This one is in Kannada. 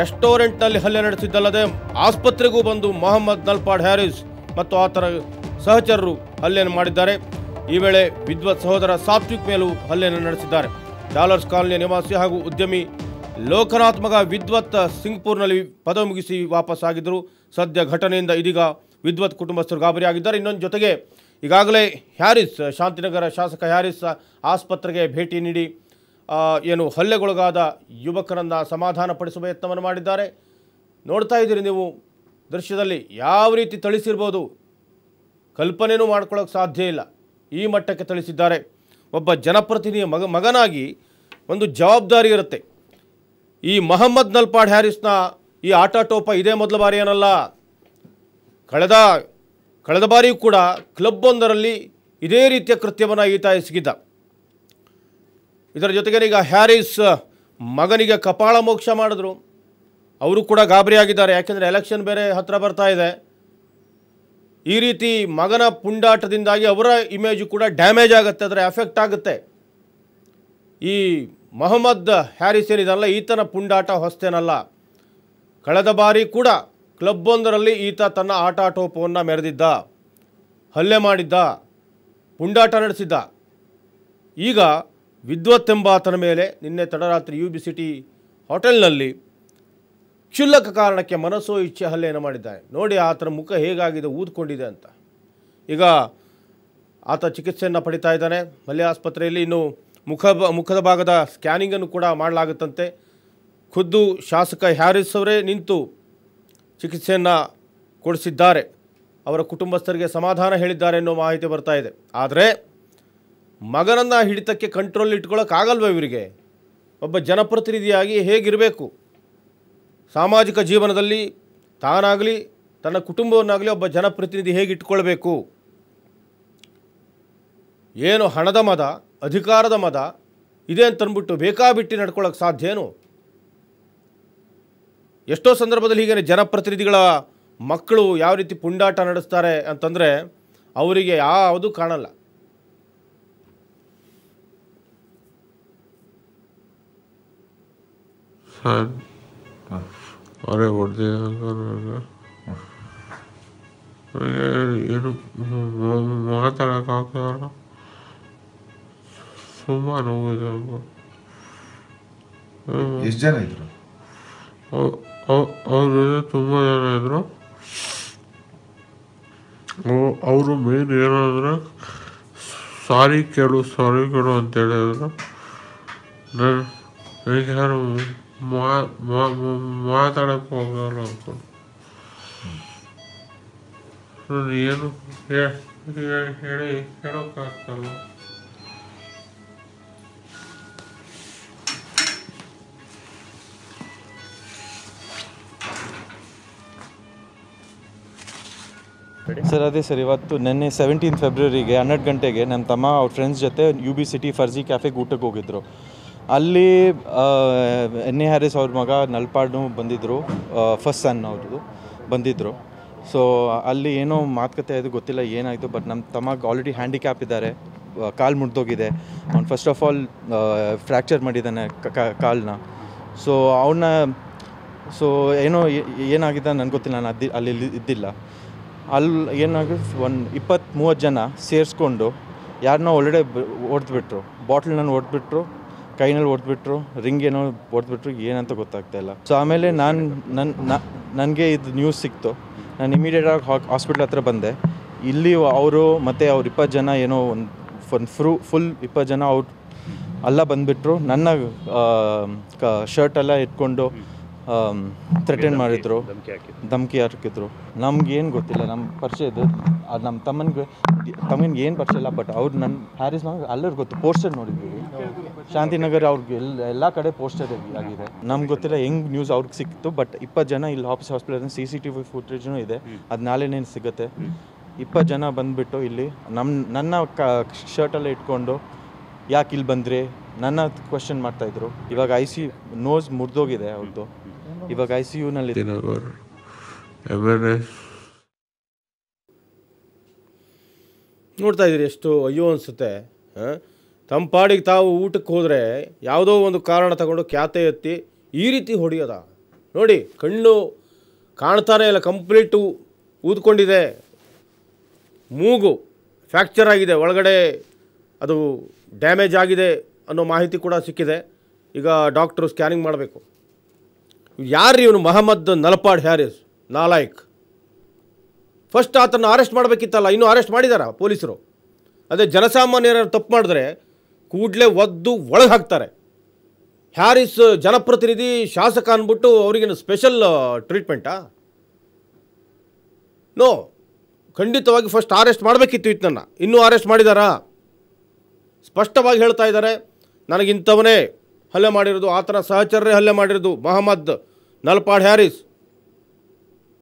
ರೆಸ್ಟೋರೆಂಟ್ನಲ್ಲಿ ಹಲ್ಲೆ ನಡೆಸಿದ್ದಲ್ಲದೆ ಆಸ್ಪತ್ರೆಗೂ ಬಂದು ಮೊಹಮ್ಮದ್ ನಲ್ಪಾಡ್ ಹ್ಯಾರಿಸ್ ಮತ್ತು ಆತರ ಸಹಚರರು ಹಲ್ಲೆಯನ್ನು ಮಾಡಿದ್ದಾರೆ ಈ ವೇಳೆ ವಿದ್ವತ್ ಸಹೋದರ ಸಾತ್ವಿಕ್ ಮೇಲೂ ಹಲ್ಲೆಯನ್ನು ನಡೆಸಿದ್ದಾರೆ ಡಾಲರ್ಸ್ ಕಾಲೋನಿಯ ನಿವಾಸಿ ಹಾಗೂ ಉದ್ಯಮಿ ಲೋಕನಾತ್ಮಕ ವಿದ್ವತ್ ಸಿಂಗ್ಪುರ್ನಲ್ಲಿ ಪದವಿ ಮುಗಿಸಿ ವಾಪಸ್ ಆಗಿದ್ದರು ಸದ್ಯ ಘಟನೆಯಿಂದ ಇದೀಗ ವಿದ್ವತ್ ಕುಟುಂಬಸ್ಥರು ಗಾಬರಿಯಾಗಿದ್ದಾರೆ ಇನ್ನೊಂದು ಜೊತೆಗೆ ಈಗಾಗಲೇ ಹ್ಯಾರಿಸ್ ಶಾಂತಿನಗರ ಶಾಸಕ ಹ್ಯಾರಿಸ್ ಆಸ್ಪತ್ರೆಗೆ ಭೇಟಿ ನೀಡಿ ಏನು ಹಲ್ಲೆಗೊಳಗಾದ ಯುವಕರನ್ನು ಸಮಾಧಾನಪಡಿಸುವ ಯತ್ನವನ್ನು ಮಾಡಿದ್ದಾರೆ ನೋಡ್ತಾ ಇದ್ದೀರಿ ನೀವು ದೃಶ್ಯದಲ್ಲಿ ಯಾವ ರೀತಿ ಥಳಿಸಿರ್ಬೋದು ಕಲ್ಪನೆಯೂ ಮಾಡ್ಕೊಳ್ಳೋಕೆ ಸಾಧ್ಯ ಇಲ್ಲ ಈ ಮಟ್ಟಕ್ಕೆ ಥಳಿಸಿದ್ದಾರೆ ಒಬ್ಬ ಜನಪ್ರತಿನಿಧಿಯ ಮಗ ಮಗನಾಗಿ ಒಂದು ಜವಾಬ್ದಾರಿ ಇರುತ್ತೆ ಈ ಮೊಹಮ್ಮದ್ ನಲ್ಪಾಡ್ ಹ್ಯಾರಿಸ್ನ ಈ ಆಟಾಟೋಪ ಇದೇ ಮೊದಲ ಬಾರಿ ಏನಲ್ಲ ಕಳೆದ ಕಳೆದ ಬಾರಿಯೂ ಕೂಡ ಕ್ಲಬ್ ಒಂದರಲ್ಲಿ ಇದೇ ರೀತಿಯ ಕೃತ್ಯವನ್ನು ಈತ ಎಸಗಿದ್ದ ಇದರ ಜೊತೆಗೆ ಈಗ ಹ್ಯಾರಿಸ್ ಮಗನಿಗೆ ಕಪಾಳ ಮೋಕ್ಷ ಮಾಡಿದ್ರು ಅವರು ಕೂಡ ಗಾಬರಿಯಾಗಿದ್ದಾರೆ ಯಾಕೆಂದರೆ ಎಲೆಕ್ಷನ್ ಬೇರೆ ಹತ್ತಿರ ಬರ್ತಾ ಇದೆ ಈ ರೀತಿ ಮಗನ ಪುಂಡಾಟದಿಂದಾಗಿ ಅವರ ಇಮೇಜು ಕೂಡ ಡ್ಯಾಮೇಜ್ ಆಗುತ್ತೆ ಅದರ ಎಫೆಕ್ಟ್ ಆಗುತ್ತೆ ಈ ಮೊಹಮ್ಮದ್ ಹ್ಯಾರಿಸ್ ಏನಿದಲ್ಲ ಈತನ ಪುಂಡಾಟ ಹೊಸ್ತೇನಲ್ಲ ಕಳೆದ ಬಾರಿ ಕೂಡ ಕ್ಲಬ್ಬೊಂದರಲ್ಲಿ ಈತ ತನ್ನ ಆಟಾಟೋಪವನ್ನು ಮೆರೆದಿದ್ದ ಹಲ್ಲೆ ಮಾಡಿದ್ದ ಪುಂಡಾಟ ನಡೆಸಿದ್ದ ಈಗ ವಿದ್ವತ್ ಎಂಬಾತನ ಮೇಲೆ ನಿನ್ನೆ ತಡರಾತ್ರಿ ಯು ಬಿ ಸಿಟಿ ಹೋಟೆಲ್ನಲ್ಲಿ ಕ್ಷುಲ್ಲಕ ಕಾರಣಕ್ಕೆ ಮನಸ್ಸೋ ಇಚ್ಛೆ ಹಲ್ಲೆಯನ್ನು ಮಾಡಿದ್ದಾನೆ ನೋಡಿ ಆತನ ಮುಖ ಹೇಗಾಗಿದೆ ಊದ್ಕೊಂಡಿದೆ ಅಂತ ಈಗ ಆತ ಚಿಕಿತ್ಸೆಯನ್ನು ಪಡಿತಾ ಇದ್ದಾನೆ ಮಲ್ಯ ಆಸ್ಪತ್ರೆಯಲ್ಲಿ ಇನ್ನು ಮುಖ ಮುಖದ ಭಾಗದ ಸ್ಕ್ಯಾನಿಂಗನ್ನು ಕೂಡ ಮಾಡಲಾಗುತ್ತಂತೆ ಖುದ್ದು ಶಾಸಕ ಹ್ಯಾರಿಸ್ ಅವರೇ ನಿಂತು ಚಿಕಿತ್ಸೆಯನ್ನು ಕೊಡಿಸಿದ್ದಾರೆ ಅವರ ಕುಟುಂಬಸ್ಥರಿಗೆ ಸಮಾಧಾನ ಹೇಳಿದ್ದಾರೆ ಎನ್ನುವ ಮಾಹಿತಿ ಬರ್ತಾ ಇದೆ ಆದರೆ ಮಗನನ್ನು ಹಿಡಿತಕ್ಕೆ ಕಂಟ್ರೋಲ್ ಇಟ್ಕೊಳ್ಳೋಕ್ಕಾಗಲ್ವ ಇವರಿಗೆ ಒಬ್ಬ ಜನಪ್ರತಿನಿಧಿಯಾಗಿ ಹೇಗಿರಬೇಕು ಸಾಮಾಜಿಕ ಜೀವನದಲ್ಲಿ ತಾನಾಗಲಿ ತನ್ನ ಕುಟುಂಬವನ್ನಾಗಲಿ ಒಬ್ಬ ಜನಪ್ರತಿನಿಧಿ ಹೇಗೆ ಏನು ಹಣದ ಮದ ಅಧಿಕಾರದ ಮದ ಇದೆ ಅಂತಂದ್ಬಿಟ್ಟು ಬೇಕಾಬಿಟ್ಟು ನಡ್ಕೊಳ್ಳೋಕ್ಕೆ ಸಾಧ್ಯ ಏನು ಎಷ್ಟೋ ಸಂದರ್ಭದಲ್ಲಿ ಹೀಗೆ ಜನಪ್ರತಿನಿಧಿಗಳ ಮಕ್ಕಳು ಯಾವ ರೀತಿ ಪುಂಡಾಟ ನಡೆಸ್ತಾರೆ ಅಂತಂದರೆ ಅವರಿಗೆ ಯಾವುದೂ ಕಾಣಲ್ಲ ಅರೆ ಅವರೇ ಏನು ಮಾತಾಡೋಕ್ಕಾಗ್ತಾರ ತುಂಬ ನೋವಿದೆ ಎಷ್ಟು ಜನ ಇದ್ರು ತುಂಬ ಜನ ಇದ್ರು ಅವರು ಮೇನ್ ಏನಂದ್ರೆ ಸಾರಿ ಕೇಳು ಸಾರಿ ಕೇಳು ಅಂತ ಹೇಳಿದ್ರು ನಾನು ಯಾರು મોઆ મોઆ મોઆ તડકો ગોળો હતો સર દેનો કે ઘરે ઘરે કેરો કાસ્તલો સર આજે સર ઇવત નેને 17 ફેબ્રુઆરી કે 12 કલાક કે નેમ તમાર ફ્રેન્ડ્સ જથે યુબી સિટી ફરજી કાફે ગૂટકો ગીદરો ಅಲ್ಲಿ ಎನ್ ಎ ಹ್ಯಾರಿಸ್ ಅವ್ರ ಮಗ ನಲ್ಪಾಡ್ನು ಬಂದಿದ್ದರು ಫಸ್ಟ್ ಸನ್ ಅವ್ರದ್ದು ಬಂದಿದ್ದರು ಸೊ ಅಲ್ಲಿ ಏನೋ ಮಾತುಕತೆ ಆಯಿತು ಗೊತ್ತಿಲ್ಲ ಏನಾಯಿತು ಬಟ್ ನಮ್ಮ ತಮಗೆ ಆಲ್ರೆಡಿ ಹ್ಯಾಂಡಿಕ್ಯಾಪ್ ಇದ್ದಾರೆ ಕಾಲು ಮುಡ್ದೋಗಿದೆ ಅವ್ನು ಫಸ್ಟ್ ಆಫ್ ಆಲ್ ಫ್ರ್ಯಾಕ್ಚರ್ ಮಾಡಿದ್ದಾನೆ ಕಾಲನ್ನ ಸೊ ಅವನ್ನ ಸೊ ಏನೋ ಏನಾಗಿದೆ ನನಗೆ ಗೊತ್ತಿಲ್ಲ ನಾನು ಅದು ಅಲ್ಲಿ ಇದ್ದಿಲ್ಲ ಅಲ್ಲಿ ಏನಾಗುತ್ತೆ ಒಂದು ಇಪ್ಪತ್ತು ಮೂವತ್ತು ಜನ ಸೇರಿಸ್ಕೊಂಡು ಯಾರನ್ನೋ ಒಳ್ಳೆ ಹೊಡೆದ್ಬಿಟ್ರು ಬಾಟ್ಲನ್ನ ಹೊಡೆದ್ಬಿಟ್ರು ಕೈನಲ್ಲಿ ಹೊಡೆದ್ಬಿಟ್ರು ರಿಂಗ್ ಏನೋ ಹೊಡೆದ್ಬಿಟ್ರು ಏನಂತ ಗೊತ್ತಾಗ್ತಾ ಇಲ್ಲ ಸೊ ಆಮೇಲೆ ನಾನು ನನ್ನ ನನಗೆ ಇದು ನ್ಯೂಸ್ ಸಿಕ್ತು ನಾನು ಇಮಿಡಿಯೇಟಾಗಿ ಹಾಸ್ಪಿಟ್ಲ್ ಹತ್ರ ಬಂದೆ ಇಲ್ಲಿ ಅವರು ಮತ್ತು ಅವ್ರು ಇಪ್ಪತ್ತು ಜನ ಏನೋ ಒಂದು ಫ್ರೂ ಫುಲ್ ಇಪ್ಪತ್ತು ಜನ ಅವ್ರು ಅಲ್ಲ ಬಂದುಬಿಟ್ರು ನನ್ನ ಕ ಶರ್ಟೆಲ್ಲ ಇಟ್ಕೊಂಡು ಥ್ರೆಟನ್ ಮಾಡಿದ್ರು ಧಮಕಿ ಹಾಕಿದ್ರು ನಮ್ಗೇನು ಗೊತ್ತಿಲ್ಲ ನಮ್ಮ ಪರಿಚಯದ ಅದು ನಮ್ಮ ತಮ್ಮನಿಗೆ ತಮ್ಮನಿಗೆ ಏನು ಪರಿಚಯ ಬಟ್ ಅವ್ರು ನನ್ನ ನಮಗೆ ಅಲ್ಲರು ಗೊತ್ತು ಪೋಸ್ಟರ್ ನೋಡಿದ್ವಿ ಶಾಂತಿನಗರ ಅವ್ರಿಗೆ ಎಲ್ಲ ಎಲ್ಲ ಕಡೆ ಪೋಸ್ಟರ್ ಆಗಿದೆ ನಮ್ಗೆ ಗೊತ್ತಿಲ್ಲ ಹೆಂಗ್ ನ್ಯೂಸ್ ಅವ್ರಿಗೆ ಸಿಕ್ತು ಬಟ್ ಇಪ್ಪತ್ತು ಜನ ಇಲ್ಲಿ office hospital C C T V ಫುಟೇಜ್ನೂ ಇದೆ ಅದು ನಾಳೆನೇನು ಸಿಗುತ್ತೆ ಇಪ್ಪತ್ತು ಜನ ಬಂದುಬಿಟ್ಟು ಇಲ್ಲಿ ನಮ್ಮ ನನ್ನ ಕ ಶರ್ಟಲ್ಲೇ ಇಟ್ಕೊಂಡು ಯಾಕೆ ಇಲ್ಲಿ ಬಂದ್ರಿ ನನ್ನ ಕ್ವಶನ್ ಮಾಡ್ತಾಯಿದ್ರು ಇವಾಗ ಐ ಸಿ ನೋಸ್ ಮುರಿದೋಗಿದೆ ಅವ್ರದ್ದು ಇವಾಗ ಐ ಸಿ ಯುನಲ್ಲಿ ನೋಡ್ತಾ ಇದ್ದೀರಿ ಎಷ್ಟು ಅಯ್ಯೋ ಅನಿಸುತ್ತೆ ತಮ್ಮ ತಂಪಾಡಿಗೆ ತಾವು ಊಟಕ್ಕೆ ಹೋದರೆ ಯಾವುದೋ ಒಂದು ಕಾರಣ ತಗೊಂಡು ಖ್ಯಾತೆ ಎತ್ತಿ ಈ ರೀತಿ ಹೊಡೆಯೋದ ನೋಡಿ ಕಣ್ಣು ಕಾಣ್ತಾನೆ ಇಲ್ಲ ಕಂಪ್ಲೀಟು ಊದ್ಕೊಂಡಿದೆ ಮೂಗು ಫ್ರ್ಯಾಕ್ಚರ್ ಆಗಿದೆ ಒಳಗಡೆ ಅದು ಡ್ಯಾಮೇಜ್ ಆಗಿದೆ ಅನ್ನೋ ಮಾಹಿತಿ ಕೂಡ ಸಿಕ್ಕಿದೆ ಈಗ ಡಾಕ್ಟ್ರು ಸ್ಕ್ಯಾನಿಂಗ್ ಮಾಡಬೇಕು ಯಾರು ಇವನು ಮಹಮ್ಮದ್ ನಲಪಾಡ್ ಹ್ಯಾರಿಸ್ ನಾಲಾಯ್ಕ್ ಫಸ್ಟ್ ಆತನ ಅರೆಸ್ಟ್ ಮಾಡಬೇಕಿತ್ತಲ್ಲ ಇನ್ನೂ ಅರೆಸ್ಟ್ ಮಾಡಿದಾರ ಪೊಲೀಸರು ಅದೇ ಜನಸಾಮಾನ್ಯರ ತಪ್ಪು ಮಾಡಿದ್ರೆ ಕೂಡಲೇ ಒದ್ದು ಒಳಗೆ ಹಾಕ್ತಾರೆ ಹ್ಯಾರಿಸ್ ಜನಪ್ರತಿನಿಧಿ ಶಾಸಕ ಅಂದ್ಬಿಟ್ಟು ಅವರಿಗೇನು ಸ್ಪೆಷಲ್ ಟ್ರೀಟ್ಮೆಂಟಾ ನೋ ಖಂಡಿತವಾಗಿ ಫಸ್ಟ್ ಅರೆಸ್ಟ್ ಮಾಡಬೇಕಿತ್ತು ಇತ್ತನ್ನು ಇನ್ನೂ ಅರೆಸ್ಟ್ ಮಾಡಿದಾರಾ ಸ್ಪಷ್ಟವಾಗಿ ಹೇಳ್ತಾ ಇದ್ದಾರೆ ನನಗಿಂಥವನೇ ಹಲ್ಲೆ ಮಾಡಿರೋದು ಆತನ ಸಹಚರರೇ ಹಲ್ಲೆ ಮಾಡಿರೋದು ಮಹಮ್ಮದ್ ನಲ್ಪಾಡ್ ಹ್ಯಾರಿಸ್